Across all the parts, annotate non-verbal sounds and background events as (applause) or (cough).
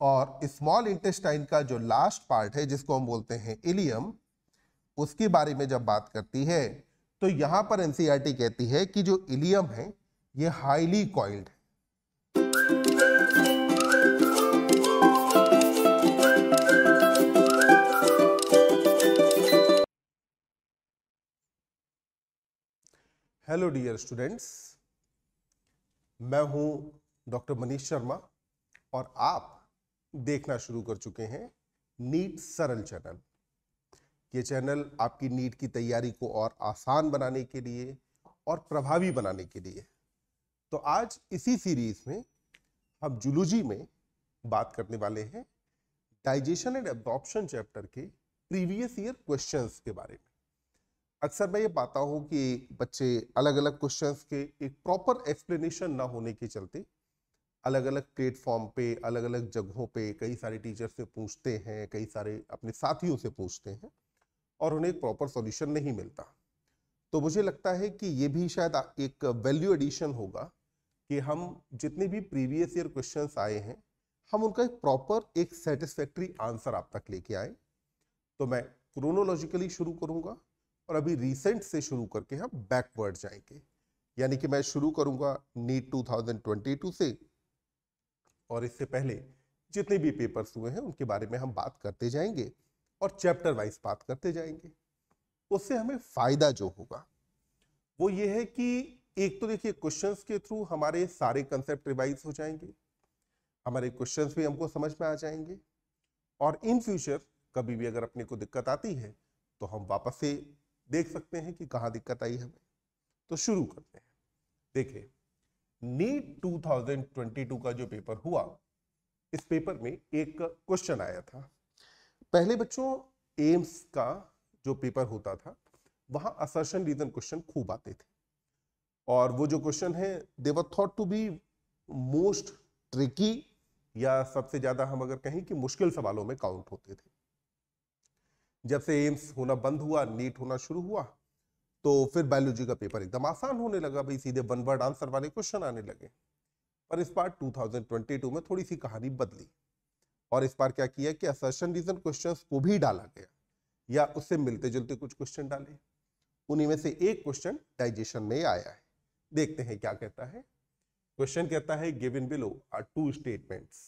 और small intestine का जो लास्ट पार्ट है जिसको हम बोलते हैं इलियम उसके बारे में जब बात करती है तो यहां पर एनसीईआरटी e कहती है कि जो इलियम है ये highly coiled hello dear students मैं हूं डॉक्टर मनीष शर्मा और आप देखना शुरू कर चुके हैं नीट सरल चैनल ये चैनल आपकी नीट की तैयारी को और आसान बनाने के लिए और प्रभावी बनाने के लिए तो आज इसी सीरीज में हम जुलूजी में बात करने वाले हैं डाइजेशन एंड एब्जॉर्प्शन चैप्टर के प्रीवियस ईयर क्वेश्चंस के बारे में अक्सर मैं ये पाता हूँ कि बच्चे अलग अलग क्वेश्चंस के एक प्रॉपर एक्सप्लेनेशन ना होने के चलते अलग अलग प्लेटफॉर्म पे अलग अलग जगहों पे कई सारे टीचर से पूछते हैं कई सारे अपने साथियों से पूछते हैं और उन्हें एक प्रॉपर सॉल्यूशन नहीं मिलता तो मुझे लगता है कि ये भी शायद एक वैल्यू एडिशन होगा कि हम जितने भी प्रीवियस ईयर क्वेश्चंस आए हैं हम उनका एक प्रॉपर एक सेटिस्फैक्ट्री आंसर आप तक लेके आए तो मैं क्रोनोलॉजिकली शुरू करूँगा और अभी रिसेंट से शुरू करके हम बैकवर्ड जाएंगे यानी कि मैं शुरू करूँगा नीट 2022 से और इससे पहले जितने भी पेपर्स हुए हैं उनके बारे में हम बात करते जाएंगे और चैप्टर वाइज बात करते जाएंगे उससे हमें फ़ायदा जो होगा वो ये है कि एक तो देखिए क्वेश्चंस के थ्रू हमारे सारे कंसेप्ट रिवाइज हो जाएंगे हमारे क्वेश्चंस भी हमको समझ में आ जाएंगे और इन फ्यूचर कभी भी अगर अपने को दिक्कत आती है तो हम वापस से देख सकते हैं कि कहाँ दिक्कत आई हमें तो शुरू करते हैं देखिए नीट 2022 का जो पेपर हुआ इस पेपर में एक क्वेश्चन आया था पहले बच्चों एम्स का जो पेपर होता था वहां असर्शन रीजन क्वेश्चन खूब आते थे और वो जो क्वेश्चन है they are thought to be most tricky या सबसे ज्यादा हम अगर कहें कि मुश्किल सवालों में काउंट होते थे जब से एम्स होना बंद हुआ नीट होना शुरू हुआ तो फिर बायोलॉजी का पेपर एकदम आसान होने लगा भाई सीधे वन वर्ड आंसर वाले क्वेश्चन आने लगे पर इस बार 2022 में थोड़ी सी कहानी बदली और इस बार क्या किया कि असर्शन रीजन क्वेश्चंस को भी डाला गया या उससे मिलते जुलते कुछ क्वेश्चन डाले उन्हीं में से एक क्वेश्चन डाइजेशन में आया है देखते हैं क्या कहता है क्वेश्चन कहता है given below are two statements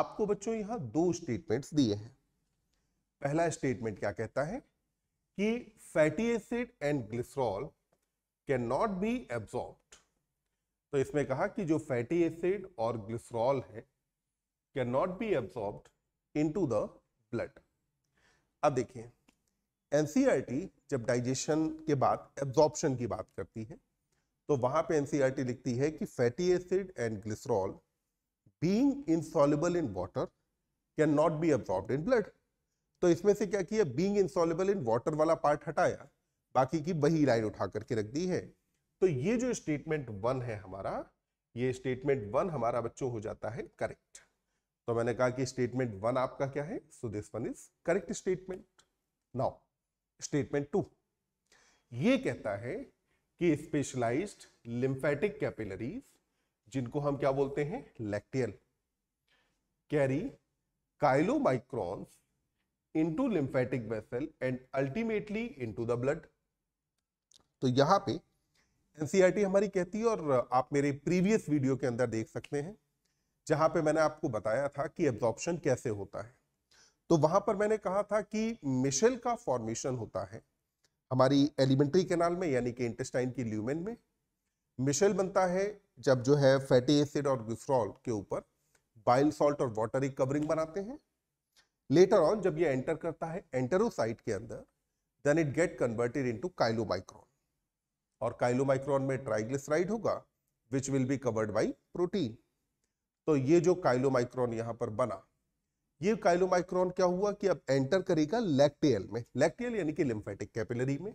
आपको बच्चों यहाँ दो स्टेटमेंट्स दिए हैं पहला स्टेटमेंट क्या कहता है कि fatty acid and glycerol can not be absorb तो इसमें कहा कि जो फैटी एसिड और ग्लिसरॉल है can not be absorb to the blood अब देखिए एनसीईआरटी e जब डाइजेशन के बाद एब्जॉर्प्शन की बात करती है तो वहां पे एनसीईआरटी e लिखती है कि fatty acid and glycerol being insoluble in water can not be absorb in blood तो इसमें से क्या किया बींग इंसॉलेबल इन वाटर वाला पार्ट हटाया बाकी की वही लाइन उठा करके रख दी है तो ये जो स्टेटमेंट वन है हमारा ये स्टेटमेंट वन हमारा बच्चों हो जाता है करेक्ट तो मैंने कहा कि स्टेटमेंट वन आपका क्या है so this one is correct statement now statement two ये कहता है कि स्पेशलाइज्ड लिम्फेटिक कैपिलरीज जिनको हम क्या बोलते हैं lacteal carry chylomicrons into lymphatic vessel and ultimately into the blood तो यहाँ पे एनसीईआरटी e हमारी कहती है और आप मेरे प्रीवियस वीडियो के अंदर देख सकते हैं जहाँ पे मैंने आपको बताया था कि एब्जॉर्प्शन कैसे होता है तो वहां पर मैंने कहा था कि मिशेल का फॉर्मेशन होता है हमारी एलिमेंट्री कैनाल में यानी कि इंटेस्टाइन की ल्यूमेन में मिशेल बनता है जब जो है फैटी एसिड और ग्लिसरॉल के ऊपर बाइल सॉल्ट और वाटर एक कवरिंग बनाते हैं लेटर ऑन जब ये एंटर करता है एंटरोसाइट के अंदर then it get converted into chylomicron और काइलोमाइक्रोन में ट्राइग्लिसराइड होगा which will be covered by protein तो ये जो काइलोमाइक्रोन यहाँ पर बना ये काइलोमाइक्रोन क्या हुआ कि अब एंटर करेगा लैक्टेल में लैक्टेल यानी कि लिम्फेटिक कैपिलरी में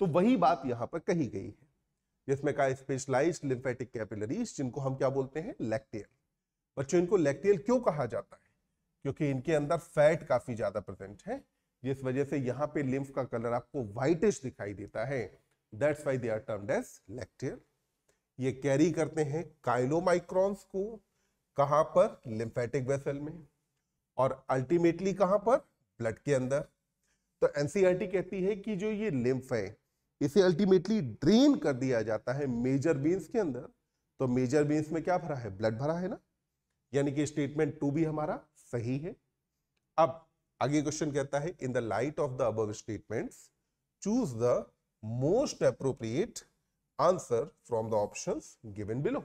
तो वही बात यहाँ पर कही गई है जिसमें कहा स्पेशलाइज्ड लिम्फेटिक कैपिलरीज जिनको हम क्या बोलते हैं लैक्टेल बच्चों इनको लैक्टेल क्यों कहा जाता है क्योंकि इनके अंदर फैट काफी ज्यादा प्रेजेंट है जिस वजह से यहाँ पे लिम्फ का कलर आपको व्हाइटिश दिखाई देता है that's why they are termed as lacteal ये कैरी करते हैं काइलोमाइक्रॉन्स को कहाँ पर लिम्फेटिक वेसल में और अल्टीमेटली कहाँ पर ब्लड के अंदर तो एनसीईआरटी e कहती है कि जो ये लिम्फ है इसे अल्टीमेटली ड्रेन कर दिया जाता है मेजर बीन्स के अंदर तो मेजर बीन्स में क्या भरा है ब्लड भरा है ना यानी कि स्टेटमेंट टू भी हमारा सही है अब आगे क्वेश्चन कहता है in the light of the above statements choose the most appropriate answer from the options given below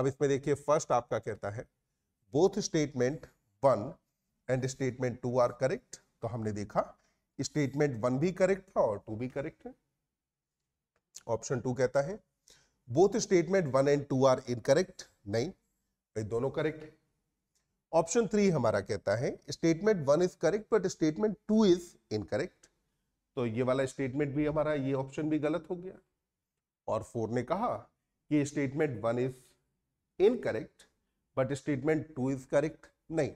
अब इसमें देखिए फर्स्ट आपका कहता है both statement one and statement two are correct तो हमने देखा स्टेटमेंट वन भी करेक्ट था और टू भी करेक्ट है ऑप्शन टू कहता है both statement one and two are incorrect नहीं भाई दोनों करेक्ट है ऑप्शन थ्री हमारा कहता है statement one is correct but statement two is incorrect तो ये वाला स्टेटमेंट भी हमारा ये ऑप्शन भी गलत हो गया और फोर ने कहा कि statement one is incorrect but statement two is correct नहीं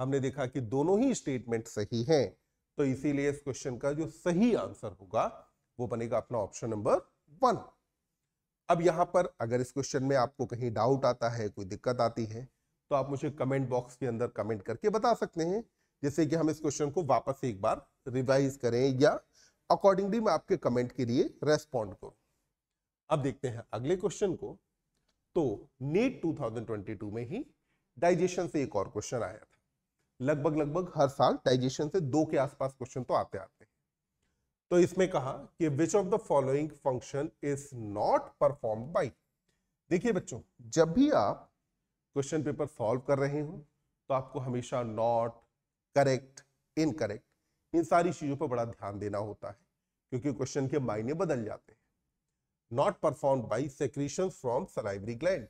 हमने देखा कि दोनों ही स्टेटमेंट सही हैं तो इसीलिए इस क्वेश्चन का जो सही आंसर होगा वो बनेगा अपना ऑप्शन नंबर वन अब यहां पर अगर इस क्वेश्चन में आपको कहीं डाउट आता है कोई दिक्कत आती है तो आप मुझे कमेंट बॉक्स के अंदर कमेंट करके बता सकते हैं जैसे कि हम इस क्वेश्चन को वापस एक बार रिवाइज करें या अकॉर्डिंगली मैं आपके कमेंट के लिए रेस्पॉन्ड करूं अब देखते हैं अगले क्वेश्चन को तो नीट 2022 में ही डाइजेशन से एक और क्वेश्चन आया था लगभग लगभग हर साल डाइजेशन से दो के आसपास क्वेश्चन तो आते आते हैं तो इसमें कहा कि which of the following function is not perform by देखिए बच्चों जब भी आप क्वेश्चन पेपर सॉल्व कर रहे हो तो आपको हमेशा नॉट करेक्ट इनकरेक्ट इन सारी चीज़ों पर बड़ा ध्यान देना होता है क्योंकि क्वेश्चन के मायने बदल जाते हैं not perform by secretion from salivary gland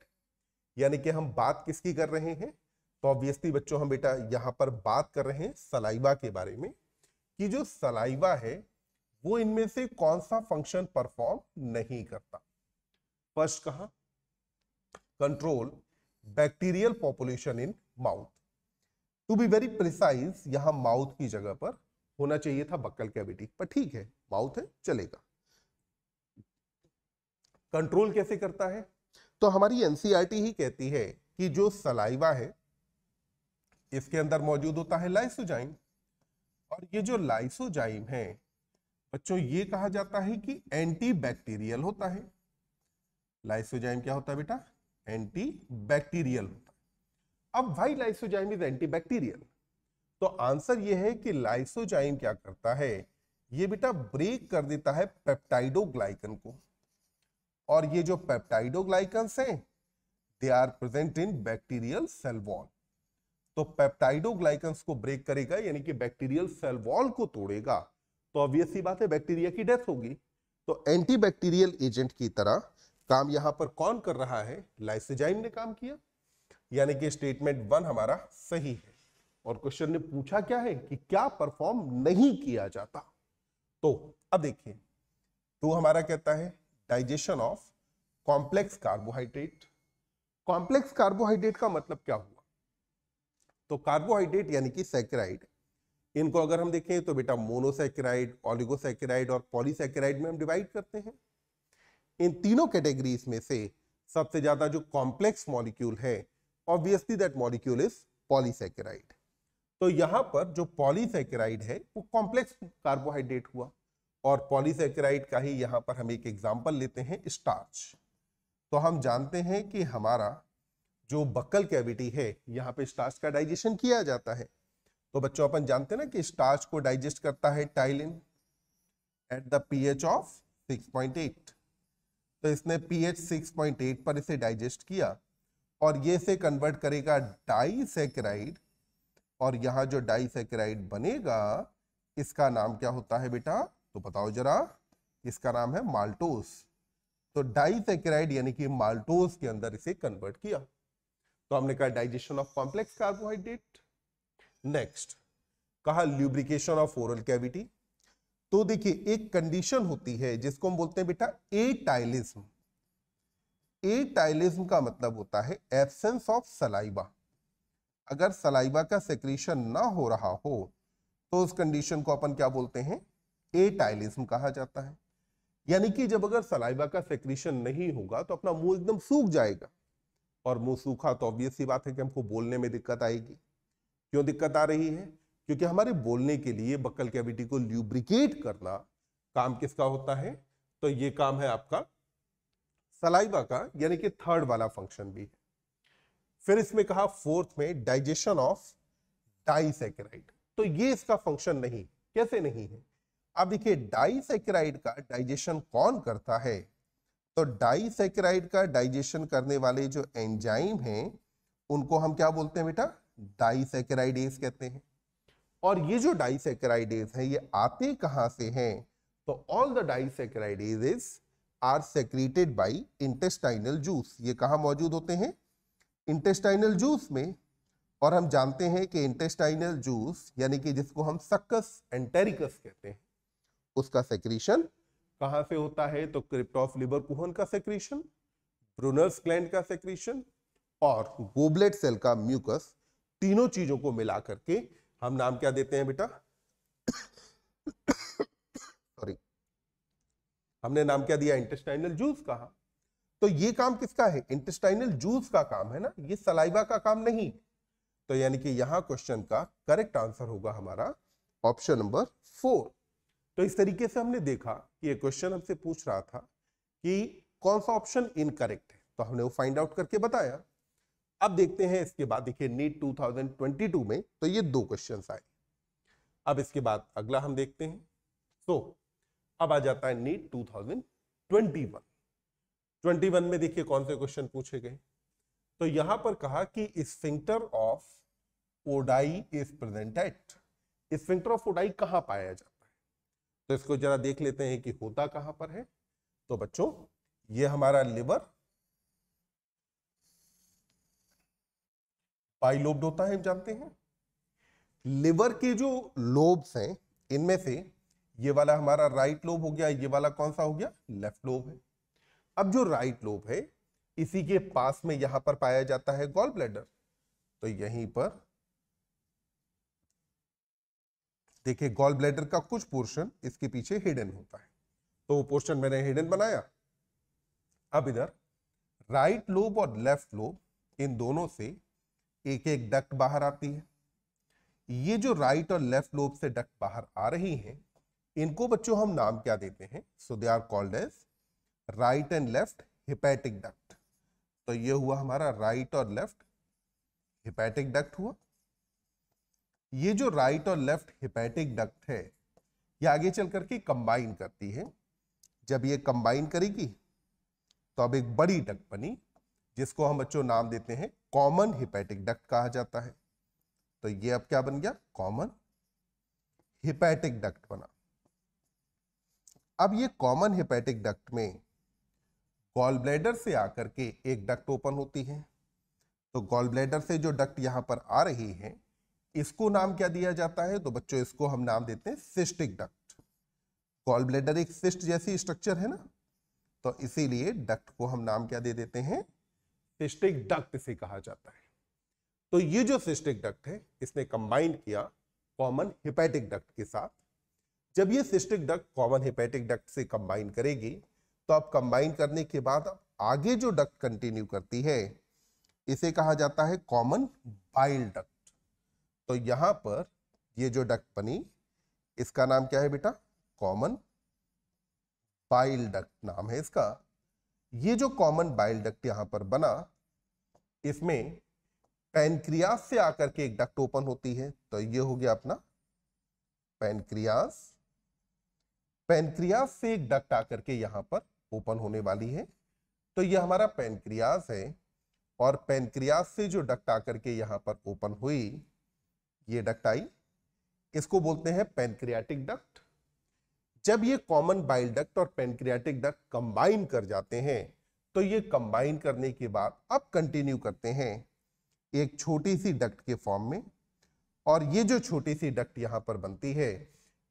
यानी कि हम बात किसकी कर रहे हैं तो ऑब्वियसली बच्चों हम बेटा यहाँ पर बात कर रहे हैं सलाइवा के बारे में कि जो सलाइवा है वो इनमें से कौन सा फंक्शन परफॉर्म नहीं करता फर्स्ट कहा control bacterial population in mouth to be very precise यहां माउथ की जगह पर होना चाहिए था बक्कल कैविटी पर ठीक है माउथ है चलेगा कंट्रोल कैसे करता है तो हमारी एनसीईआरटी e ही कहती है कि जो सलाइवा है इसके अंदर मौजूद होता है लाइसोजाइम और ये जो लाइसोजाइम है बच्चों ये कहा जाता है कि एंटी बैक्टीरियल होता है लाइसोजाइम क्या होता है बेटा एंटीबैक्टीरियल होता है अब वाई लाइसोजाइम इज एंटीबैक्टीरियल तो आंसर यह है कि लाइसोजाइम क्या करता है ये बेटा ब्रेक कर देता है पेप्टाइडोग्लाइकन को और ये जो पेप्टाइडोग्लाइकन हैं they are present in bacterial cell wall तो पेप्टाइडोग्लाइकन को ब्रेक करेगा यानी कि बैक्टीरियल सेल वॉल को तोड़ेगा तो ऑब्वियस सी बात है बैक्टीरिया की डेथ होगी तो एंटीबैक्टीरियल एजेंट की तरह काम यहां पर कौन कर रहा है लाइसेजाइन ने काम किया यानी कि स्टेटमेंट वन हमारा सही है और क्वेश्चन ने पूछा क्या है कि क्या परफॉर्म नहीं किया जाता तो अब देखिए तो हमारा कहता है digestion of complex carbohydrate complex carbohydrate का मतलब क्या हुआ तो कार्बोहाइड्रेट यानी कि सैक्राइड इनको अगर हम देखें तो बेटा मोनोसैक्राइड ऑलिगोसैक्राइड और पॉलीसैक्राइड में हम डिवाइड करते हैं इन तीनों कैटेगरीज में से सबसे ज्यादा जो कॉम्प्लेक्स मॉलिक्यूल है obviously that molecule is polysaccharide तो यहाँ पर जो पॉलीसेकेराइड है वो कॉम्प्लेक्स कार्बोहाइड्रेट हुआ और पॉलीसेकेराइड का ही यहाँ पर हम एक एग्जाम्पल लेते हैं स्टार्च तो हम जानते हैं कि हमारा जो बकल कैविटी है यहाँ पे स्टार्च का डाइजेशन किया जाता है तो बच्चों अपन जानते हैं ना कि स्टार्च को डाइजेस्ट करता है ptyalin at the pH of 6.8 तो इसने पीएच 6.8 पर इसे डाइजेस्ट किया और ये इसे कन्वर्ट करेगा डाइसेक्राइड और यहाँ जो डाइसेक्राइड बनेगा इसका नाम क्या होता है बेटा तो बताओ जरा इसका नाम है माल्टोस तो डाइसेक्राइड यानी कि माल्टोस के अंदर इसे कन्वर्ट किया तो हमने कहा digestion of complex carbohydrate next कहा ल्यूब्रिकेशन ऑफ ओरल कैविटी तो देखिए एक कंडीशन होती है जिसको हम बोलते हैं बेटा ए टाइलिज्म ए टाइलिज्म का मतलब होता है एबसेंस ऑफ सलाइबा अगर सलाइबा का सेक्रेशन ना हो रहा हो तो उस कंडीशन को अपन क्या बोलते हैं ए टाइलिज्म कहा जाता है यानी कि जब अगर सलाइबा का सेक्रेशन नहीं होगा तो अपना मुंह एकदम सूख जाएगा और मुंह सूखा तो ऑब्वियस सी बात है कि हमको बोलने में दिक्कत आएगी क्यों दिक्कत आ रही है क्योंकि हमारे बोलने के लिए बक्कल कैविटी को ल्यूब्रिकेट करना काम किसका होता है तो ये काम है आपका सलाइवा का यानी कि थर्ड वाला फंक्शन भी है फिर इसमें कहा फोर्थ में डाइजेशन ऑफ डाइसेकेराइड तो ये इसका फंक्शन नहीं कैसे नहीं है अब देखिए डाइसेकेराइड का डाइजेशन कौन करता है तो डाइसेक्राइड का डाइजेशन करने वाले जो एंजाइम हैं उनको हम क्या बोलते हैं बेटा डाइसेकेराइडेज कहते हैं और ये जो डाइसेक्राइडेज हैं ये आते कहाँ से हैं तो all the disaccharidases are secreted by intestinal juice ये कहाँ मौजूद होते हैं इंटेस्टाइनल जूस में और हम जानते हैं कि इंटेस्टाइनल जूस यानी कि जिसको हम सक्कस एंटेरिकस कहते हैं उसका सेक्रीशन कहाँ से होता है तो क्रिप्ट ऑफ लिबर कुहन का सेक्रीशन ब्रूनर्स ग्लैंड का सेक्रीशन और गोबलेट सेल का म्यूकस तीनों चीजों को मिला करके हम नाम क्या देते हैं बेटा सॉरी हमने नाम क्या दिया इंटेस्टाइनल जूस कहा तो ये काम किसका है इंटेस्टाइनल जूस का काम है ना ये सलाइवा का काम नहीं तो यानी कि यहां क्वेश्चन का करेक्ट आंसर होगा हमारा ऑप्शन नंबर फोर तो इस तरीके से हमने देखा कि ये क्वेश्चन हमसे पूछ रहा था कि कौन सा ऑप्शन इनकरेक्ट है तो हमने वो फाइंड आउट करके बताया अब देखते हैं इसके बाद देखिए नीट 2022 में तो ये दो क्वेश्चन आए अब इसके बाद अगला हम देखते हैं सो so, अब आ जाता है नीट 2021 21 में देखिए कौन से क्वेश्चन पूछे गए तो यहां पर कहा कि sphincter of Oddi is present at sphincter of Oddi कहां पाया जाता है तो इसको जरा देख लेते हैं कि होता कहां पर है तो बच्चों ये हमारा लिवर पाई लोब्ड होता है जानते हैं लिवर के जो लोब्स हैं इनमें से ये वाला हमारा राइट लोब हो गया ये वाला कौन सा हो गया लेफ्ट लोब है अब जो राइट लोब है इसी के पास में यहां पर पाया जाता है गॉल ब्लैडर तो यहीं पर देखिए गॉल ब्लैडर का कुछ पोर्शन इसके पीछे हिडन होता है तो वो पोर्शन मैंने हिडन बनाया अब इधर राइट लोब और लेफ्ट लोब इन दोनों से एक एक डक्ट बाहर आती है ये जो राइट और लेफ्ट लोब से डक्ट बाहर आ रही हैं इनको बच्चों हम नाम क्या देते हैं so they are called as right and left hepatic duct तो ये हुआ हमारा राइट और लेफ्ट हिपैटिक डक्ट हुआ ये जो राइट और लेफ्ट हिपैटिक डक्ट है ये आगे चल करके कंबाइन करती है जब ये कंबाइन करेगी तो अब एक बड़ी डक्ट बनी जिसको हम बच्चों नाम देते हैं कॉमन हिपैटिक डक्ट कहा जाता है तो ये अब क्या बन गया कॉमन हिपैटिक डक्ट बना अब ये कॉमन हिपैटिक डक्ट में गॉल ब्लैडर से आकर के एक डक्ट ओपन होती है तो गॉल ब्लैडर से जो डक्ट यहां पर आ रही है इसको नाम क्या दिया जाता है तो बच्चों इसको हम नाम देते हैं सिस्टिक डक्ट गॉल ब्लैडर एक सिस्ट जैसी स्ट्रक्चर है ना तो इसीलिए डक्ट को हम नाम क्या दे देते हैं सिस्टिक डक्ट इसे कहा जाता है तो ये जो सिस्टिक डक्ट है इसने कंबाइन किया कॉमन हिपैटिक डक्ट के साथ जब ये cystic duct common hepatic duct से कंबाइन करेगी तो अब कंबाइन करने के बाद अब आगे जो डक्ट कंटिन्यू करती है इसे कहा जाता है कॉमन बाइल डक्ट तो यहां पर ये जो डक्ट बनी इसका नाम क्या है बेटा कॉमन बाइल डक्ट नाम है इसका ये जो कॉमन बाइल डक्ट यहां पर बना इसमें पैनक्रियास से आकर के एक डक्ट ओपन होती है तो ये हो गया अपना पैनक्रियास पैनक्रियास से एक डक्ट आकर के यहां पर ओपन होने वाली है तो ये हमारा पैनक्रियास है और पैनक्रियास से जो डक्ट आकर के यहां पर ओपन हुई ये डक्ट आई इसको बोलते हैं पैनक्रियाटिक डक्ट जब ये कॉमन बाइल डक्ट और पेनक्रियाटिक डक्ट कंबाइन कर जाते हैं तो ये कंबाइन करने के बाद अब कंटिन्यू करते हैं एक छोटी सी डक्ट के फॉर्म में और ये जो छोटी सी डक्ट यहाँ पर बनती है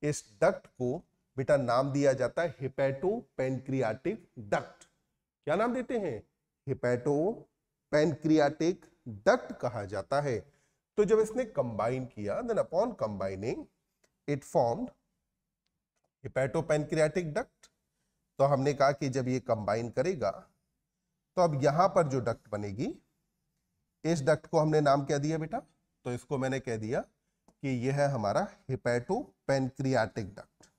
इस डक्ट को बेटा नाम दिया जाता है हिपैटो पेनक्रियाटिक डक्ट क्या नाम देते हैं हिपैटो पेनक्रियाटिक डक्ट कहा जाता है तो जब इसने कंबाइन किया then upon combining it formed hepatopancreatic duct तो हमने कहा कि जब ये कंबाइन करेगा तो अब यहां पर जो डक्ट बनेगी इस डक्ट को हमने नाम क्या दिया बेटा तो इसको मैंने कह दिया कि यह है हमारा हिपेटोपेनक्रियाटिक डक्ट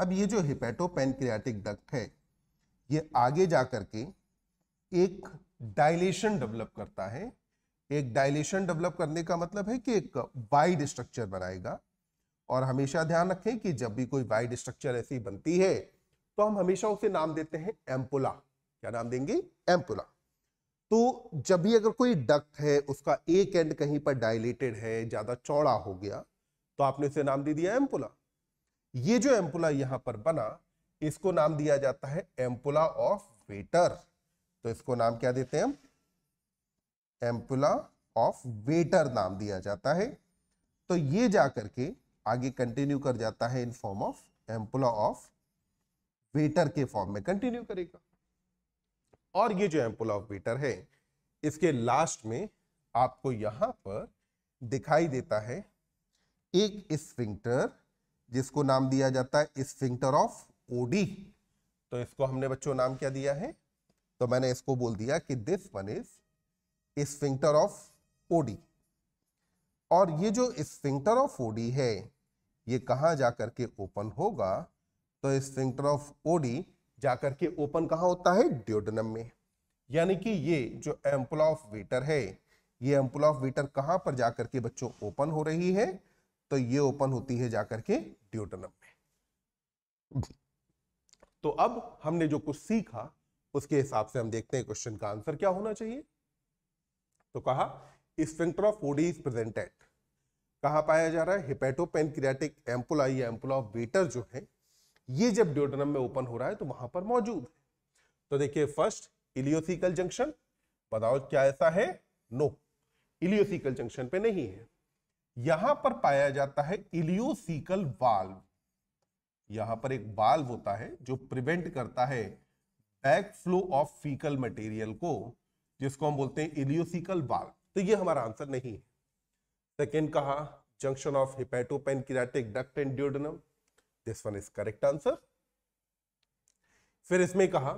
अब ये जो हिपेटोपेनक्रियाटिक डक्ट है ये आगे जा करके एक डायलेशन डेवलप करता है एक डायलेशन डेवलप करने का मतलब है कि एक वाइड स्ट्रक्चर बनाएगा और हमेशा ध्यान रखें कि जब भी कोई वाइड स्ट्रक्चर ऐसी बनती है तो हम हमेशा उसे नाम देते हैं एम्पुला क्या नाम देंगे एम्पुला तो जब भी अगर कोई डक्ट है उसका एक एंड कहीं पर डायलेटेड है ज़्यादा चौड़ा हो गया तो आपने उसे नाम दे दिया एम्पुला ये जो एम्पुला यहाँ पर बना इसको नाम दिया जाता है एम्पुला ऑफ वेटर तो इसको नाम क्या देते हैं हम एम्पुला ऑफ वेटर नाम दिया जाता है तो ये जा करके आगे कंटिन्यू कर जाता है in form of ampulla of Vater के फॉर्म में कंटिन्यू करेगा और ये जो एम्पुला ऑफ वेटर है इसके लास्ट में आपको यहां पर दिखाई देता है एक स्फिंक्टर जिसको नाम दिया जाता है स्फिंक्टर ऑफ ओडी तो इसको हमने बच्चों नाम क्या दिया है तो मैंने इसको बोल दिया कि this one is sphincter of Oddi और ये जो स्फिंक्टर ऑफ ओडी है ये कहाँ जाकर के ओपन होगा तो स्फिंक्टर ऑफ ओडी जाकर के ओपन कहाँ होता है ड्योडनम में यानी कि ये जो एम्पल ऑफ वेटर है ये एम्पल ऑफ वेटर कहां पर जाकर के बच्चों ओपन हो रही है तो ये ओपन होती है जाकर के ड्योडनम में तो अब हमने जो कुछ सीखा उसके हिसाब से हम देखते हैं क्वेश्चन का आंसर क्या होना चाहिए तो कहा sphincter of Oddi is presented कहा पाया जा रहा है हिपेटोपेनक्रियाटिक एम्पुला या एम्पुला ऑफ बेटर जो है ये जब ड्योडनम में ओपन हो रहा है तो वहां पर मौजूद है तो देखिए फर्स्ट इलियोसिकल जंक्शन बताओ क्या ऐसा है नो इलियोसिकल जंक्शन पे नहीं है यहां पर पाया जाता है इलियोसिकल वाल्व यहां पर एक वाल्व होता है जो प्रिवेंट करता है back flow of fecal material को जिसको हम बोलते हैं इलियोसिकल बाल तो ये हमारा आंसर नहीं है सेकेंड कहा junction of hepatopancreatic duct and duodenum this one is correct answer फिर इसमें कहा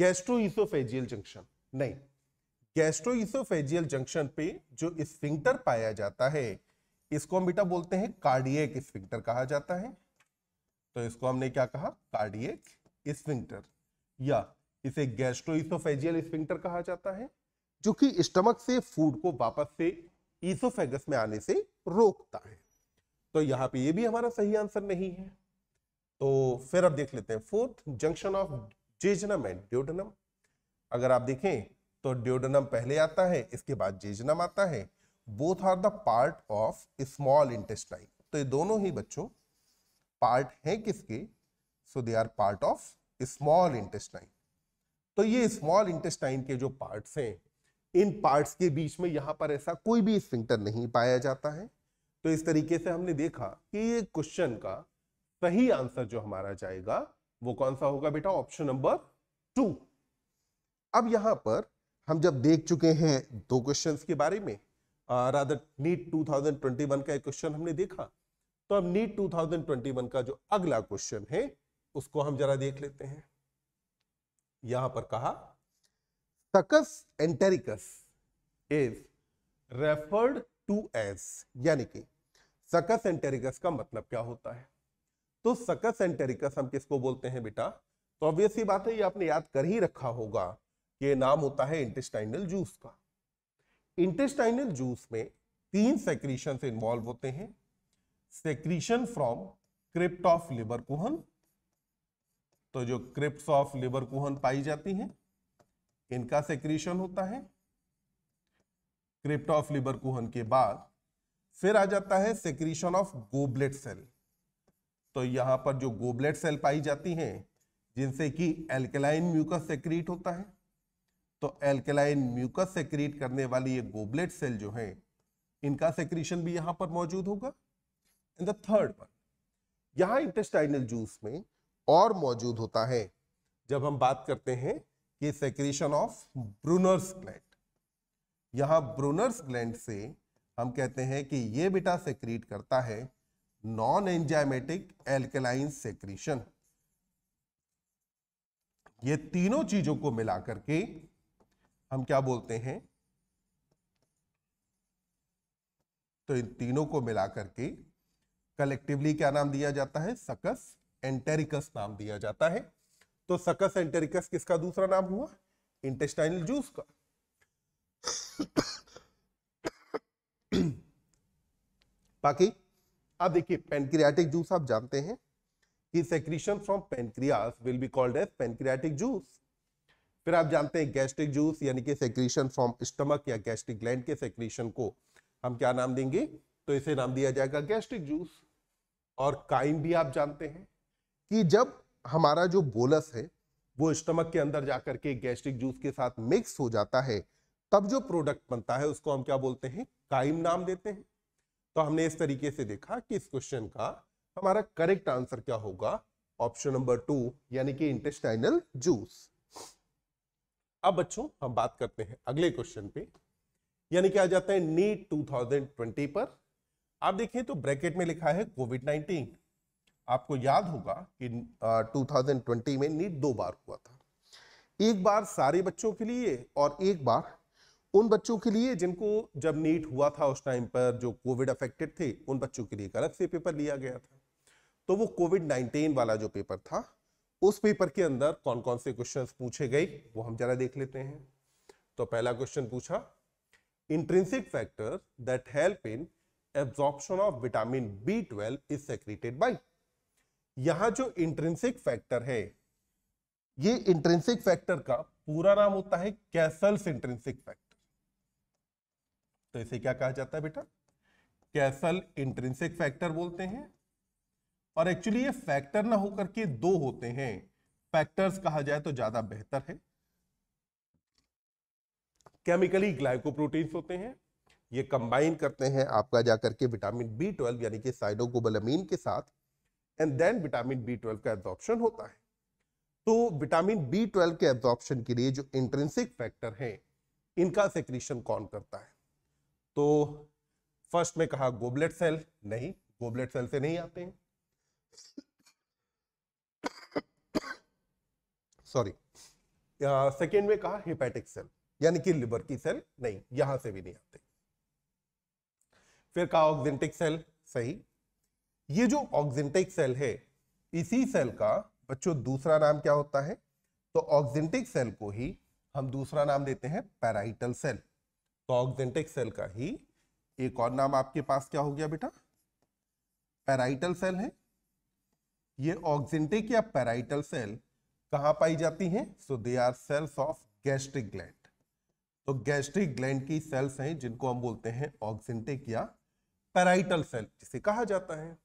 गैस्ट्रोइसोफेजियल जंक्शन नहीं गैस्ट्रोइसोफेजियल जंक्शन पे जो स्फिंक्टर पाया जाता है इसको हम बेटा बोलते हैं कार्डियक स्फिंक्टर कहा जाता है तो इसको हमने क्या कहा कार्डियक स्फिंक्टर या इसे गैस्ट्रोइसोफेजियल स्पिंक्टर कहा जाता है जो कि स्टमक से फूड को वापस से ईसोफेगस में आने से रोकता है तो यहाँ पे ये भी हमारा सही आंसर नहीं है तो फिर अब देख लेते हैं fourth junction of jejunum and duodenum अगर आप देखें तो ड्योडनम पहले आता है इसके बाद जेजनम आता है both are the part of small intestine तो ये दोनों ही बच्चों पार्ट हैं किसके so they are part of small intestine तो ये स्मॉल इंटेस्टाइन के जो पार्ट्स हैं इन पार्ट्स के बीच में यहाँ पर ऐसा कोई भी स्फिंक्टर नहीं पाया जाता है तो इस तरीके से हमने देखा कि ये क्वेश्चन का सही आंसर जो हमारा जाएगा वो कौन सा होगा बेटा ऑप्शन नंबर टू अब यहां पर हम जब देख चुके हैं दो क्वेश्चंस के बारे में राधर नीट 2021 का एक क्वेश्चन हमने देखा तो अब नीट 2021 का जो अगला क्वेश्चन है उसको हम जरा देख लेते हैं यहां पर कहा succus entericus is referred to as यानी कि सकस एंटेरिकस का मतलब क्या होता है तो सकस एंटेरिकस हम किसको बोलते हैं बेटा तो ऑब्वियस ही बात है ये आपने याद कर ही रखा होगा कि नाम होता है इंटेस्टाइनल जूस का इंटेस्टाइनल जूस में तीन सेक्रीशन इन्वॉल्व होते हैं secretion from crypt of Lieberkuhn तो जो क्रिप्स ऑफ कुहन पाई जाती हैं इनका सेक्रीशन होता है क्रिप्ट ऑफ कुहन के बाद फिर आ जाता है सेक्रीशन ऑफ गोब्लेट सेल तो यहां पर जो गोब्लेट सेल पाई जाती हैं जिनसे कि एल्केलाइन म्यूकस सेक्रीट होता है तो एल्केलाइन म्यूकस सेक्रीट करने वाली ये गोब्लेट सेल जो है इनका सेक्रीशन भी यहां पर मौजूद होगा इन द थर्ड वन यहां इंटेस्टाइनल जूस में और मौजूद होता है जब हम बात करते हैं कि सेक्रेशन ऑफ ब्रूनर्स ग्लैंड यहाँ ब्रूनर्स ग्लैंड से हम कहते हैं कि ये बेटा सेक्रीट करता है नॉन एंजाइमेटिक एल्केलाइन सेक्रीशन ये तीनों चीजों को मिलाकर के हम क्या बोलते हैं तो इन तीनों को मिलाकर के कलेक्टिवली क्या नाम दिया जाता है सकस एंटेरिकस नाम दिया जाता है तो सकस एंटेरिकस किसका दूसरा नाम हुआ इंटेस्टाइनल जूस का बाकी अब देखिए पेनक्रियाटिक जूस आप जानते हैं कि secretion from pancreas will be called as pancreatic juice फिर आप जानते हैं गैस्ट्रिक जूस यानी कि सेक्रीशन फ्रॉम स्टमक या गैस्ट्रिक ग्लैंड के सेक्रीशन को हम क्या नाम देंगे तो इसे नाम दिया जाएगा गैस्ट्रिक जूस और काइम भी आप जानते हैं कि जब हमारा जो बोलस है वो स्टमक के अंदर जाकर के गैस्ट्रिक जूस के साथ मिक्स हो जाता है तब जो प्रोडक्ट बनता है उसको हम क्या बोलते हैं काइम नाम देते हैं तो हमने इस तरीके से देखा कि इस क्वेश्चन का हमारा करेक्ट आंसर क्या होगा ऑप्शन नंबर टू यानी कि इंटेस्टाइनल जूस अब बच्चों हम बात करते हैं अगले क्वेश्चन पे यानी कि आ जाता है नीट 2020 पर आप देखें तो ब्रैकेट में लिखा है कोविड आपको याद होगा कि uh, 2020 में नीट दो बार हुआ था एक बार सारे बच्चों के लिए और एक बार उन बच्चों के लिए जिनको जब नीट हुआ था उस टाइम पर जो कोविड अफेक्टेड थे उन बच्चों के लिए अलग से पेपर लिया गया था तो वो कोविड नाइन्टीन वाला जो पेपर था उस पेपर के अंदर कौन कौन से क्वेश्चंस पूछे गए वो हम जरा देख लेते हैं तो पहला क्वेश्चन पूछा intrinsic factor that help in absorption of vitamin B twelve is secreted by यहां जो इंट्रेंसिक फैक्टर है ये इंट्रेंसिक फैक्टर का पूरा नाम होता है कैसल्स इंट्रेंसिक फैक्टर तो इसे क्या कहा जाता है बेटा कैसल इंट्रेंसिक फैक्टर बोलते हैं और एक्चुअली ये फैक्टर ना होकर के दो होते हैं फैक्टर्स कहा जाए तो ज्यादा बेहतर है केमिकली ग्लाइकोप्रोटीन होते हैं ये कंबाइन करते हैं आपका जाकर के विटामिन बी ट्वेल्व यानी कि साइडोगोबलमीन के साथ and then vitamin B twelve का एब्जॉर्प्शन होता है तो विटामिन बी ट्वेल्व के एब्जॉर्प्शन के लिए जो इंट्रेंसिक फैक्टर है इनका सेक्रीशन कौन करता है तो फर्स्ट में कहा गोबलेट सेल नहीं गोबलेट सेल से नहीं आते हैं सॉरी सेकेंड में कहा हिपैटिक सेल यानी कि लिवर की सेल नहीं यहां से भी नहीं आते फिर कहा ऑक्जेंटिक सेल सही ये जो ऑक्जेंटिक सेल है इसी सेल का बच्चों दूसरा नाम क्या होता है तो ऑक्जेंटिक सेल को ही हम दूसरा नाम देते हैं पैराइटल सेल तो ऑक्जेंटिक सेल का ही एक और नाम आपके पास क्या हो गया बेटा पैराइटल सेल है ये ऑक्जेंटिक या पैराइटल सेल कहां पाई जाती हैं so they are cells of gastric gland तो गैस्ट्रिक ग्लैंड की सेल्स हैं जिनको हम बोलते हैं ऑक्जेंटिक या पैराइटल सेल जिसे कहा जाता है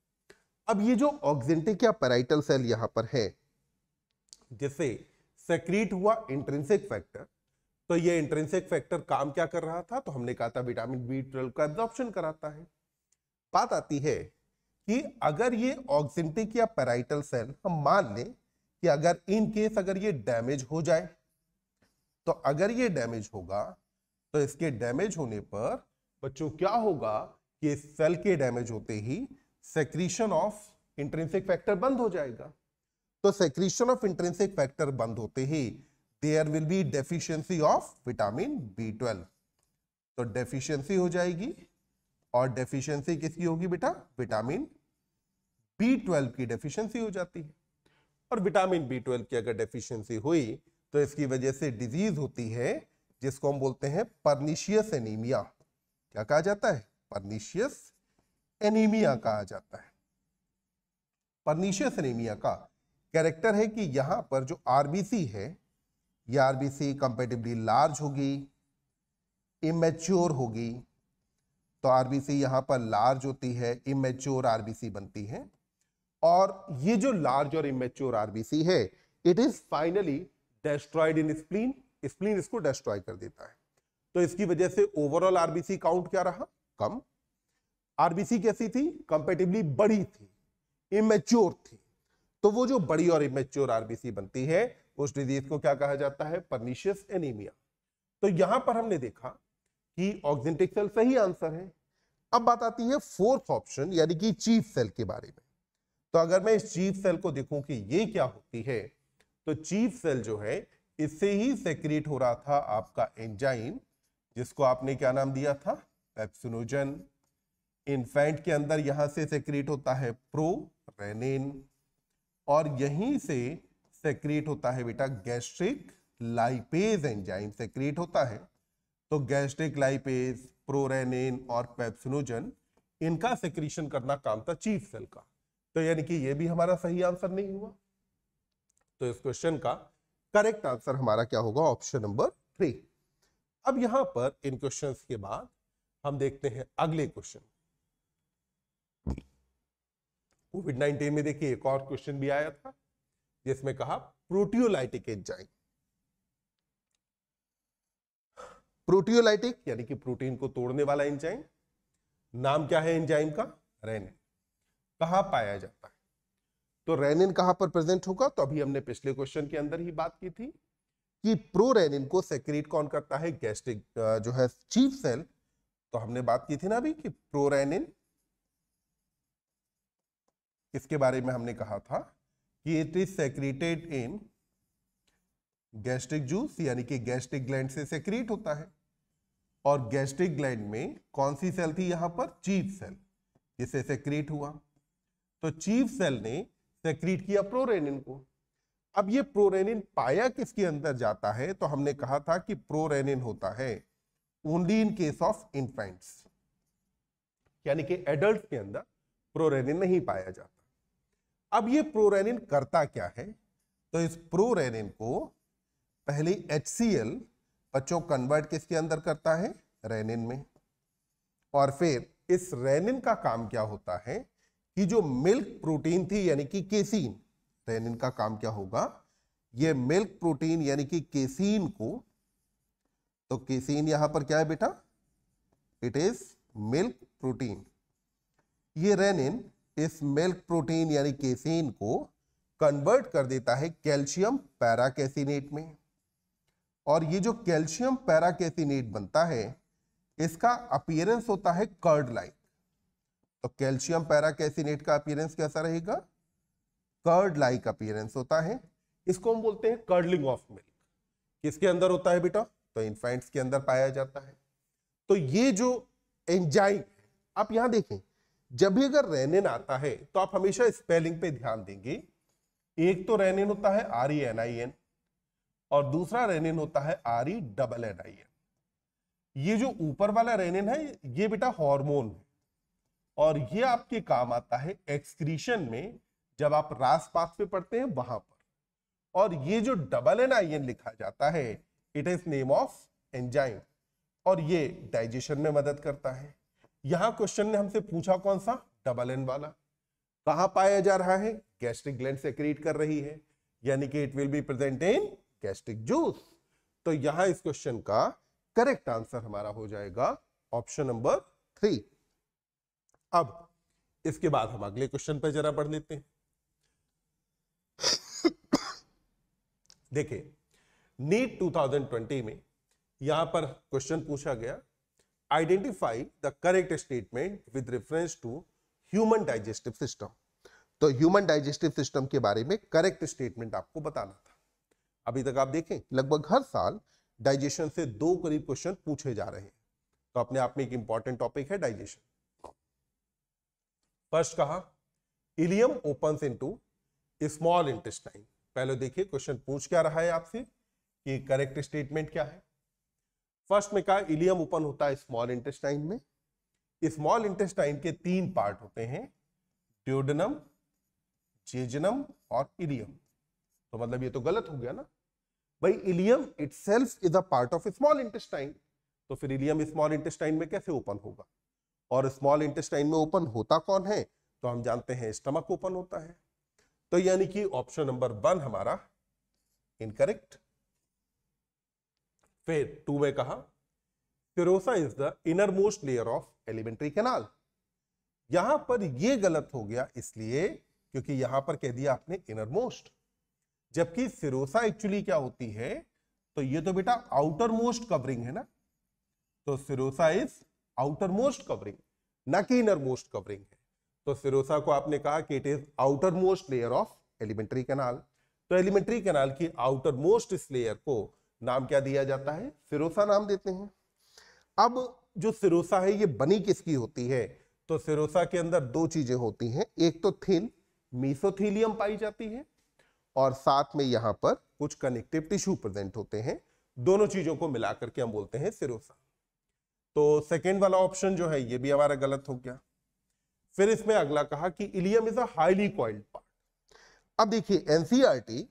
अब ये जो ऑक्सेंटिक या पेराइटल सेल यहां पर है जिससे सेक्रीट हुआ इंट्रेंसिक फैक्टर तो ये इंट्रेंसिक फैक्टर काम क्या कर रहा था तो हमने कहा था विटामिन बी ट्वेल्व का एब्जॉर्प्शन कराता है बात आती है कि अगर ये ऑक्सेंटिक या पेराइटल सेल हम मान लें कि अगर इन केस अगर ये डैमेज हो जाए तो अगर ये डैमेज होगा तो इसके डैमेज होने पर बच्चों क्या होगा कि सेल के डैमेज होते ही सेक्रीशन ऑफ इंट्रेंसिक फैक्टर बंद हो जाएगा तो सेक्रीशन ऑफ इंट्रेंसिक फैक्टर बंद होते ही there will be deficiency of vitamin B twelve तो डेफिशिएंसी हो जाएगी और डेफिशिएंसी किसकी होगी बेटा विटामिन बी ट्वेल्व की डेफिशिएंसी हो जाती है और विटामिन बी ट्वेल्व की अगर डेफिशिएंसी हुई तो इसकी वजह से डिजीज होती है जिसको हम बोलते हैं परनीशियस एनीमिया क्या कहा जाता है परनीशियस एनीमिया कहा जाता है परनीशियस एनीमिया का कैरेक्टर है कि यहां पर जो आरबीसी है ये आरबीसी कंपेटिवली लार्ज होगी इमेच्योर होगी तो आरबीसी यहां पर लार्ज होती है इमेच्योर आरबीसी बनती है और ये जो लार्ज और इमेच्योर आरबीसी है it is finally destroyed in spleen spleen इसको डेस्ट्रॉय कर देता है तो इसकी वजह से ओवरऑल आरबीसी काउंट क्या रहा कम आरबीसी कैसी थी कंपेटिवली बड़ी थी इमेच्योर थी तो वो जो बड़ी और इमेच्योर आरबीसी बनती है उस डिजीज को क्या कहा जाता है परनीशियस एनीमिया तो यहां पर हमने देखा कि ऑक्सेंटिक सेल सही आंसर है अब बात आती है फोर्थ ऑप्शन यानी कि चीफ सेल के बारे में तो अगर मैं इस चीफ सेल को देखूं कि ये क्या होती है तो चीफ सेल जो है इससे ही सेक्रेट हो रहा था आपका एंजाइम जिसको आपने क्या नाम दिया था पेप्सिनोजन इन्फेंट के अंदर यहां से सेक्रेट होता है प्रो रेनिन और यहीं से सेक्रेट होता है बेटा गैस्ट्रिक लाइपेज एंजाइम सेक्रेट होता है तो गैस्ट्रिक लाइपेज प्रोरेनिन और पेप्सिनोजन इनका सेक्रीशन करना काम था चीफ सेल का तो यानी कि यह भी हमारा सही आंसर नहीं हुआ तो इस क्वेश्चन का करेक्ट आंसर हमारा क्या होगा ऑप्शन नंबर थ्री अब यहां पर इन क्वेश्चंस के बाद हम देखते हैं अगले क्वेश्चन कोविड नाइनटीन में देखिए एक और क्वेश्चन भी आया था जिसमें कहा प्रोटियोलाइटिक एंजाइम प्रोटियोलाइटिक यानी कि प्रोटीन को तोड़ने वाला एंजाइम नाम क्या है एंजाइम का रेनिन कहा पाया जाता है तो रेनिन कहां पर प्रेजेंट होगा तो अभी हमने पिछले क्वेश्चन के अंदर ही बात की थी कि प्रोरेनिन को सेक्रेट कौन करता है गैस्ट्रिक जो है चीफ सेल तो हमने बात की थी ना अभी कि प्रोरेनिन इसके बारे में हमने कहा था कि it is secreted in gastric juice यानी कि गैस्ट्रिक ग्लैंड से सेक्रेट होता है और गैस्ट्रिक ग्लैंड में कौन सी सेल थी यहां पर चीफ सेल जिसे सेक्रेट हुआ तो चीफ सेल ने सेक्रेट किया प्रोरेनिन को अब ये प्रोरेनिन पाया किसके अंदर जाता है तो हमने कहा था कि प्रोरेनिन होता है only in case of infants यानी कि एडल्ट के अंदर प्रोरेनिन नहीं पाया जाता अब ये प्रोरेनिन करता क्या है तो इस प्रोरेनिन को पहले एच सी एल बच्चों कन्वर्ट किसके अंदर करता है रेनिन में और फिर इस रेनिन का काम क्या होता है कि जो मिल्क प्रोटीन थी यानी कि केसीन रेनिन का काम क्या होगा ये मिल्क प्रोटीन यानी कि केसीन को तो केसीन यहां पर क्या है बेटा इट इज मिल्क प्रोटीन ये रेनिन इस मिल्क प्रोटीन यानी केसीन को कन्वर्ट कर देता है कैल्शियम पैराकेसिनेट में और ये जो कैल्शियम पैराकेसिनेट बनता है इसका अपियरेंस होता है कर्ड लाइक तो कैल्शियम पैराकेसिनेट का अपियरेंस कैसा रहेगा कर्ड लाइक अपियरेंस होता है इसको हम बोलते हैं कर्डलिंग ऑफ मिल्क किसके अंदर होता है बेटा तो इन्फेंट्स के अंदर पाया जाता है तो ये जो एंजाइम आप यहां देखें जब भी अगर रेनिन आता है तो आप हमेशा स्पेलिंग पे ध्यान देंगे एक तो रेनिन होता है R E N I N और दूसरा रेनिन होता है R E double N I N ये जो ऊपर वाला रेनिन है ये बेटा हार्मोन है और ये आपके काम आता है एक्सक्रीशन में जब आप रास पास पे पढ़ते हैं वहां पर और ये जो डबल एन आई एन लिखा जाता है it is name of enzyme और ये डाइजेशन में मदद करता है यहां क्वेश्चन ने हमसे पूछा कौन सा डबल एन वाला कहा पाया जा रहा है गैस्ट्रिक ग्लैंड से क्रिएट कर रही है यानी कि it will be present in gastric juice तो यहां इस क्वेश्चन का करेक्ट आंसर हमारा हो जाएगा ऑप्शन नंबर थ्री अब इसके बाद हम अगले क्वेश्चन पर जरा पढ़ लेते हैं (coughs) देखिए नीट 2020 में यहां पर क्वेश्चन पूछा गया identify the correct statement with reference to human digestive system. तो ह्यूमन डाइजेस्टिव सिस्टम के बारे में करेक्ट स्टेटमेंट आपको बताना था अभी तक आप देखें लगभग हर साल डाइजेशन से दो करीब क्वेश्चन पूछे जा रहे हैं तो अपने आप में एक इंपॉर्टेंट टॉपिक है डाइजेशन फर्स्ट कहा ileum open into small intestine पहले देखिए क्वेश्चन पूछ क्या रहा है आपसे कि करेक्ट स्टेटमेंट क्या है फर्स्ट में कहा इलियम ओपन होता है स्मॉल इंटेस्टाइन में स्मॉल इंटेस्टाइन के तीन पार्ट होते हैं ड्योडनम जेजनम और इलियम तो मतलब ये तो गलत हो गया ना भाई ileum itself is a part of small intestine तो फिर इलियम स्मॉल इंटेस्टाइन में कैसे ओपन होगा और स्मॉल इंटेस्टाइन में ओपन होता कौन है तो हम जानते हैं स्टमक ओपन होता है तो यानी कि ऑप्शन नंबर वन हमारा इनकरेक्ट फिर टू में कहा serosa is the innermost layer of alimentary canal यहां पर यह गलत हो गया इसलिए क्योंकि यहां पर कह दिया आपने इनर मोस्ट जबकि सिरोसा एक्चुअली क्या होती है तो ये तो बेटा आउटर मोस्ट कवरिंग है ना तो serosa is outermost covering ना कि इनर मोस्ट कवरिंग है तो सिरोसा को आपने कहा कि it is outermost layer of alimentary canal तो एलिमेंट्री कैनाल की आउटर मोस्ट इस लेयर को नाम क्या दिया जाता है सिरोसा नाम देते हैं अब जो सिरोसा है ये बनी किसकी होती है तो सिरोसा के अंदर दो चीजें होती हैं एक तो थिन मीसोथीलियम पाई जाती है और साथ में यहां पर कुछ कनेक्टिव टिश्यू प्रेजेंट होते हैं दोनों चीजों को मिलाकर के हम बोलते हैं सिरोसा तो सेकेंड वाला ऑप्शन जो है ये भी हमारा गलत हो गया फिर इसमें अगला कहा कि ileum is a highly coiled part अब देखिए एनसीआरटी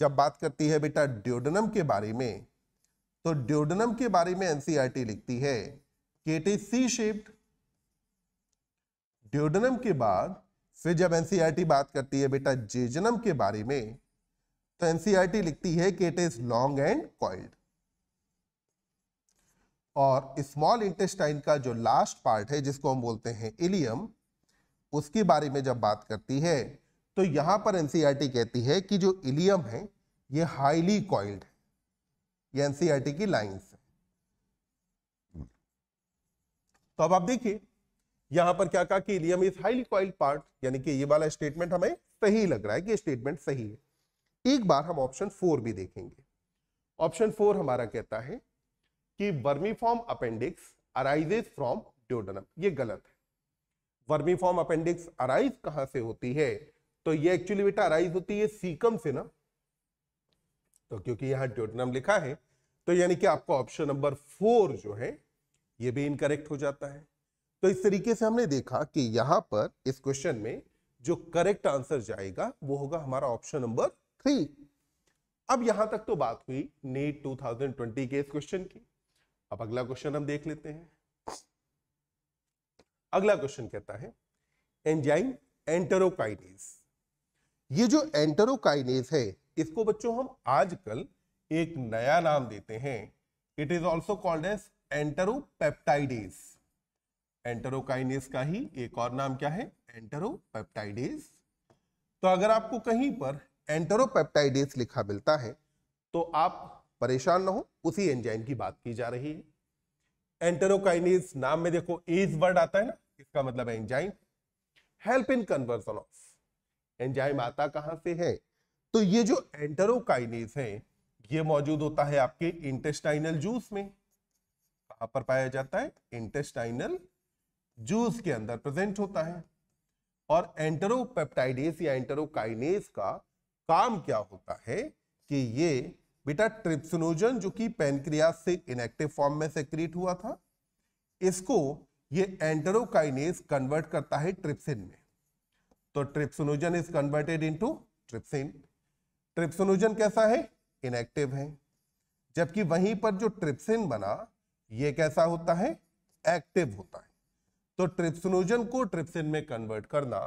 जब बात करती है बेटा ड्योडनम के बारे में तो ड्योडनम के बारे में एनसीईआरटी e लिखती है कि it is C shaped duodenum के बाद फिर जब एनसीईआरटी e बात करती है बेटा जेजनम के बारे में तो एनसीईआरटी e लिखती है कि it is long and coiled और स्मॉल इंटेस्टाइन का जो लास्ट पार्ट है जिसको हम बोलते हैं इलियम उसके बारे में जब बात करती है तो यहां पर एनसीईआरटी e कहती है कि जो इलियम है ये हाईली कॉइल्ड ये एनसीईआरटी e की लाइंस है तो अब आप देखिए यहां पर क्या कहा कि ileum is highly coiled part यानी कि ये वाला स्टेटमेंट हमें सही लग रहा है कि स्टेटमेंट सही है एक बार हम ऑप्शन फोर भी देखेंगे ऑप्शन फोर हमारा कहता है कि vermiform appendix arises from duodenum ये गलत है वर्मीफॉर्म अपेंडिक्स अराइज कहां से होती है तो ये एक्चुअली बेटा अराइज होती है सीकम से ना तो क्योंकि यहां ड्योटनम लिखा है तो यानी कि आपका ऑप्शन नंबर फोर जो है ये भी इनकरेक्ट हो जाता है तो इस तरीके से हमने देखा कि यहां पर इस क्वेश्चन में जो करेक्ट आंसर जाएगा वो होगा हमारा ऑप्शन नंबर थ्री अब यहां तक तो बात हुई नीट 2020 के इस क्वेश्चन की अब अगला क्वेश्चन हम देख लेते हैं अगला क्वेश्चन कहता है एंजाइम एंटरोकाइटिस ये जो एंटरोकाइनेज है इसको बच्चों हम आजकल एक नया नाम देते हैं it is also called as enteropeptidase enterokinase का ही एक और नाम क्या है एंटरोपेप्टाइडेज तो अगर आपको कहीं पर एंटरोपेप्टाइडेज लिखा मिलता है तो आप परेशान ना हो उसी एंजाइम की बात की जा रही है एंटरोकाइनेस नाम में देखो एज वर्ड आता है ना इसका मतलब enzyme help in conversion of enzyme आता कहां से है तो ये जो एंटरोकाइनेज है ये मौजूद होता है आपके इंटेस्टाइनल जूस में कहा पर पाया जाता है इंटेस्टाइनल जूस के अंदर प्रेजेंट होता है और एंटरोपेप्टाइडेस या एंटरोकाइनेस का काम क्या होता है कि ये बेटा ट्रिप्सिनोजन जो कि पेनक्रियास से इनएक्टिव फॉर्म में सेक्रीट हुआ था इसको ये एंटरोकाइनेस कन्वर्ट करता है ट्रिप्सिन में तो trypsinogen is converted into trypsin trypsinogen कैसा है इनएक्टिव है जबकि वहीं पर जो ट्रिप्सिन बना ये कैसा होता है एक्टिव होता है तो ट्रिप्सोनोजन को ट्रिप्सिन में कन्वर्ट करना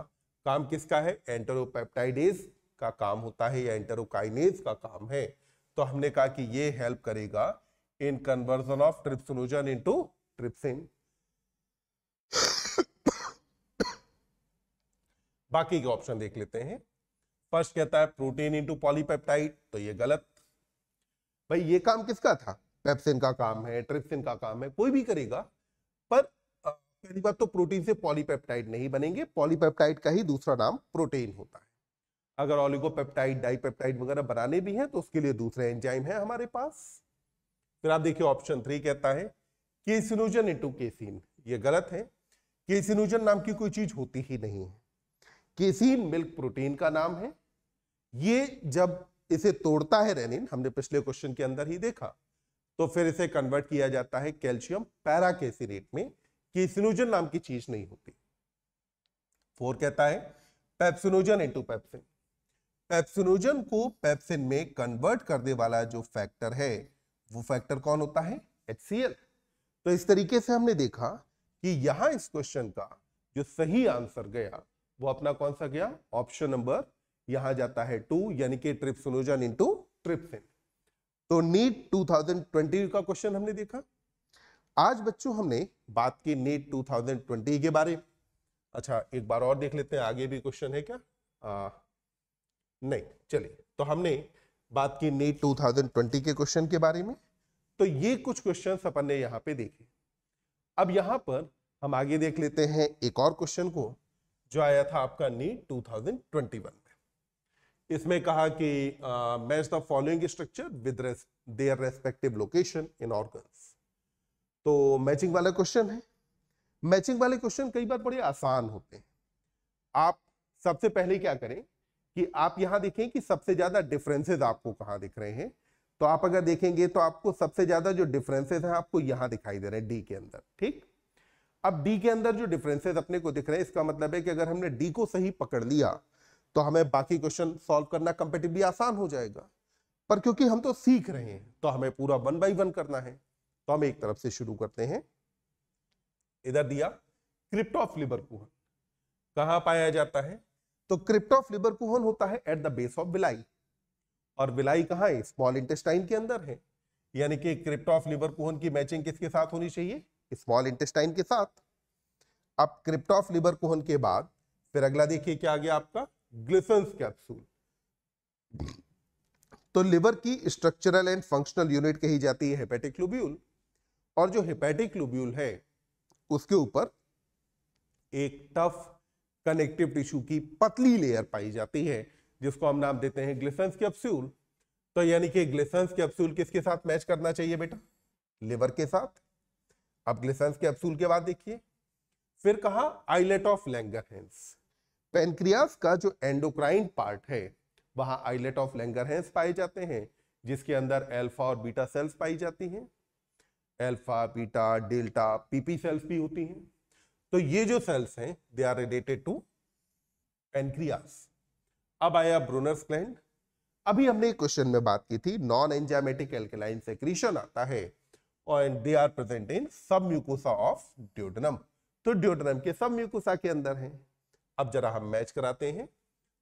काम किसका है एंटरोपेप्टाइडेज का काम होता है या एंटरोकाइनेज का काम है तो हमने कहा कि ये हेल्प करेगा in conversion of trypsinogen into trypsin बाकी के ऑप्शन देख लेते हैं फर्स्ट कहता है प्रोटीन इंटू पॉलीपेप्टाइड तो ये गलत भाई ये काम किसका था पेप्सिन का काम है ट्रिप्सिन का काम है कोई भी करेगा पर पहली बात तो प्रोटीन से पॉलीपेप्टाइड नहीं बनेंगे पॉलीपेप्टाइड का ही दूसरा नाम प्रोटीन होता है अगर ऑलिगोपेप्टाइड डाइपेप्टाइड वगैरह बनाने भी हैं तो उसके लिए दूसरे एंजाइम है हमारे पास फिर आप देखिए ऑप्शन थ्री कहता है केसिनोजन इंटू केसिन ये गलत है केसिनोजन नाम की कोई चीज होती ही नहीं है केसीन मिल्क प्रोटीन का नाम है ये जब इसे तोड़ता है रेनिन हमने पिछले क्वेश्चन के अंदर ही देखा तो फिर इसे कन्वर्ट किया जाता है कैल्शियम केसिनेट में केसिनोजन नाम की चीज नहीं होती फोर कहता है पेप्सिनोजन इंटू पेप्सिन पेप्सिनोजन को पेप्सिन में कन्वर्ट करने वाला जो फैक्टर है वो फैक्टर कौन होता है एच तो इस तरीके से हमने देखा कि यहां इस क्वेश्चन का जो सही आंसर गया वो अपना कौन सा गया ऑप्शन नंबर यहां जाता है टू यानी कि ट्रिप्सोलोजन इंटू ट्रिप्सिन तो नीट 2020 का क्वेश्चन हमने देखा आज बच्चों हमने बात की नीट 2020 के बारे अच्छा एक बार और देख लेते हैं आगे भी क्वेश्चन है क्या आ, नहीं चलिए तो हमने बात की नीट 2020 के क्वेश्चन के बारे में तो ये कुछ क्वेश्चन अपन ने यहाँ पे देखे अब यहाँ पर हम आगे देख लेते हैं एक और क्वेश्चन को जो आया था आपका नीट 2021 में इसमें कहा कि match the following structure with their respective location in organs तो मैचिंग वाला क्वेश्चन है मैचिंग वाले क्वेश्चन कई बार बड़े आसान होते हैं आप सबसे पहले क्या करें कि आप यहां देखें कि सबसे ज्यादा डिफरेंसेस आपको कहां दिख रहे हैं तो आप अगर देखेंगे तो आपको सबसे ज्यादा जो डिफरेंसेस हैं आपको यहां दिखाई दे रहे हैं डी के अंदर ठीक अब डी के अंदर जो डिफरेंसेस अपने को दिख रहे हैं इसका मतलब है कि अगर हमने डी को सही पकड़ लिया तो हमें बाकी क्वेश्चन सॉल्व करना कंपेटिवली आसान हो जाएगा पर क्योंकि हम तो सीख रहे हैं तो हमें पूरा वन बाई वन करना है तो हम एक तरफ से शुरू करते हैं इधर दिया क्रिप्टॉफ कुहन कहा पाया जाता है तो क्रिप्टॉफ कुहन होता है at the base of villi और विलाई कहां है स्मॉल इंटेस्टाइन के अंदर है यानी कि क्रिप्टॉफ कुहन की मैचिंग किसके साथ होनी चाहिए स्मॉल इंटेस्टाइन के साथ अब क्रिप्टॉफ लिबर कोहन के बाद फिर अगला देखिए क्या आ गया आपका ग्लिसंस कैप्सूल तो लिवर की स्ट्रक्चरल एंड फंक्शनल यूनिट कही जाती है हेपेटिक लोब्यूल और जो हेपेटिक लोब्यूल है उसके ऊपर एक टफ कनेक्टिव टिश्यू की पतली लेयर पाई जाती है जिसको हम नाम देते हैं ग्लिसंस कैप्सूल तो यानी कि ग्लिसंस कैप्सूल किसके साथ मैच करना चाहिए बेटा लिवर के साथ अब ग्लिसंस के अपसूल के बाद देखिए फिर कहा आइलेट ऑफ लैंगरहेंस पेनक्रियास का जो एंडोक्राइन पार्ट है वहां आइलेट ऑफ लैंगरहेंस पाए जाते हैं जिसके अंदर एल्फा और बीटा सेल्स पाई जाती हैं alpha beta delta PP cells भी होती हैं तो ये जो सेल्स हैं they are related to pancreas अब आया ब्रूनर्स ग्लैंड अभी हमने क्वेश्चन में बात की थी नॉन एंजाइमेटिक एल्केलाइन सेक्रीशन आता है and they are present in submucosa of duodenum तो ड्यूटनम के सब म्यूकोसा के अंदर है अब जरा हम मैच कराते हैं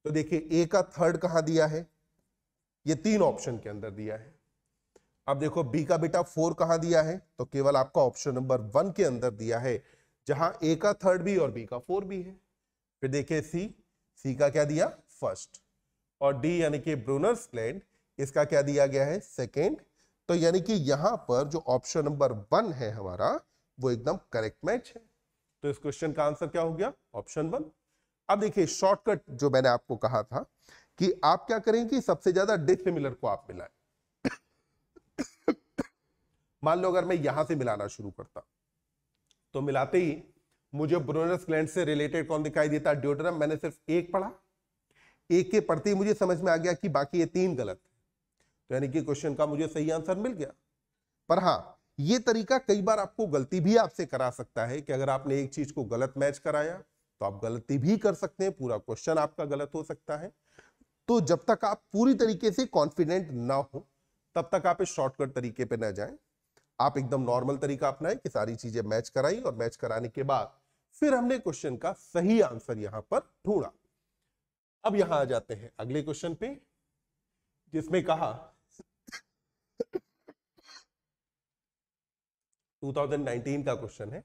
तो देखिए ए का थर्ड कहां दिया है ये तीन ऑप्शन के अंदर दिया है अब देखो बी का बेटा फोर कहां दिया है तो केवल आपका ऑप्शन नंबर वन के अंदर दिया है जहां ए का थर्ड भी और बी का फोर भी है फिर देखिए सी सी का क्या दिया फर्स्ट और डी यानी कि ब्रूनर्स ग्लैंड इसका क्या दिया गया है सेकेंड तो यानी कि यहां पर जो ऑप्शन नंबर वन है हमारा वो एकदम करेक्ट मैच है तो इस क्वेश्चन का आंसर क्या हो गया ऑप्शन वन अब देखिए शॉर्टकट जो मैंने आपको कहा था कि आप क्या करें कि सबसे ज्यादा डिसिमिलर को आप मिलाएं मान लो अगर मैं यहां से मिलाना शुरू करता तो मिलाते ही मुझे ब्रोनस ग्लैंड से रिलेटेड कौन दिखाई देता ड्योडरम मैंने सिर्फ एक पढ़ा एक के पढ़ते ही मुझे समझ में आ गया कि बाकी ये तीन गलत तो यानी कि क्वेश्चन का मुझे सही आंसर मिल गया पर हाँ ये तरीका कई बार आपको गलती भी आपसे करा सकता है कि अगर आपने एक चीज को गलत मैच कराया तो आप गलती भी कर सकते हैं पूरा क्वेश्चन आपका गलत हो सकता है तो जब तक आप पूरी तरीके से कॉन्फिडेंट ना हो तब तक आप इस शॉर्टकट तरीके पे ना जाएं आप एकदम नॉर्मल तरीका अपनाएं कि सारी चीजें मैच कराई और मैच कराने के बाद फिर हमने क्वेश्चन का सही आंसर यहां पर ढूंढा अब यहां आ जाते हैं अगले क्वेश्चन पे जिसमें कहा 2019 का क्वेश्चन है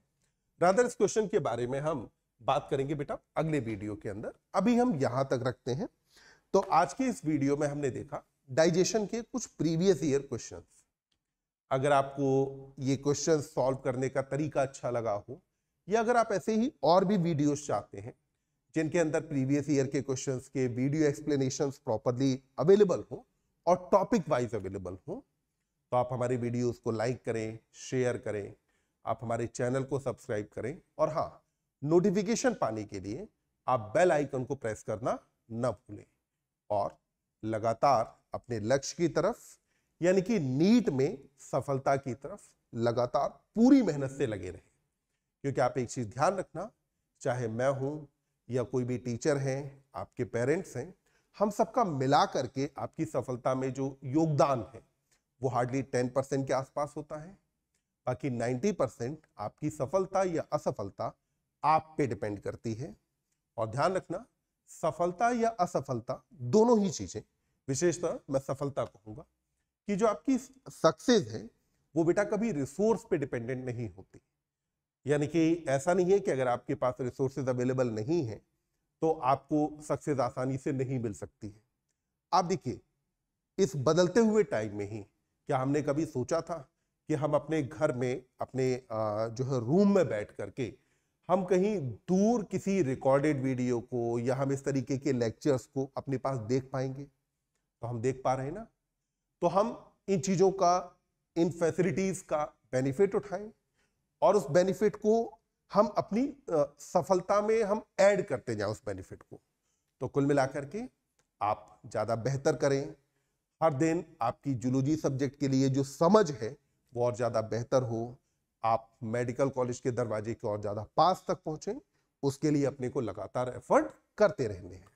राधर इस क्वेश्चन के बारे में हम बात करेंगे बेटा अगले वीडियो के अंदर अभी हम यहां तक रखते हैं तो आज के इस वीडियो में हमने देखा डाइजेशन के कुछ प्रीवियस ईयर क्वेश्चन अगर आपको ये क्वेश्चन सॉल्व करने का तरीका अच्छा लगा हो या अगर आप ऐसे ही और भी वीडियोस चाहते हैं जिनके अंदर प्रीवियस ईयर के क्वेश्चंस के वीडियो एक्सप्लेनेशंस प्रॉपरली अवेलेबल हो और टॉपिक वाइज अवेलेबल हों आप हमारी वीडियोस को लाइक करें शेयर करें आप हमारे चैनल को सब्सक्राइब करें और हाँ नोटिफिकेशन पाने के लिए आप बेल आइकन को प्रेस करना न भूलें और लगातार अपने लक्ष्य की तरफ यानी कि नीट में सफलता की तरफ लगातार पूरी मेहनत से लगे रहें क्योंकि आप एक चीज़ ध्यान रखना चाहे मैं हूं या कोई भी टीचर हैं आपके पेरेंट्स हैं हम सबका मिला करके आपकी सफलता में जो योगदान है वो हार्डली टेन परसेंट के आसपास होता है बाकी नाइन्टी परसेंट आपकी सफलता या असफलता आप पे डिपेंड करती है और ध्यान रखना सफलता या असफलता दोनों ही चीज़ें विशेषतः मैं सफलता कहूँगा कि जो आपकी सक्सेस है वो बेटा कभी रिसोर्स पे डिपेंडेंट नहीं होती यानी कि ऐसा नहीं है कि अगर आपके पास रिसोर्सेज अवेलेबल नहीं है तो आपको सक्सेस आसानी से नहीं मिल सकती है आप देखिए इस बदलते हुए टाइम में ही क्या हमने कभी सोचा था कि हम अपने घर में अपने जो है रूम में बैठ करके हम कहीं दूर किसी रिकॉर्डेड वीडियो को या हम इस तरीके के लेक्चर्स को अपने पास देख पाएंगे तो हम देख पा रहे हैं ना तो हम इन चीज़ों का इन फैसिलिटीज़ का बेनिफिट उठाएं और उस बेनिफिट को हम अपनी सफलता में हम ऐड करते जाएं उस बेनिफिट को तो कुल मिलाकर के आप ज़्यादा बेहतर करें हर दिन आपकी जुलोजी सब्जेक्ट के लिए जो समझ है वो और ज़्यादा बेहतर हो आप मेडिकल कॉलेज के दरवाजे के और ज़्यादा पास तक पहुँचें उसके लिए अपने को लगातार एफर्ट करते रहने हैं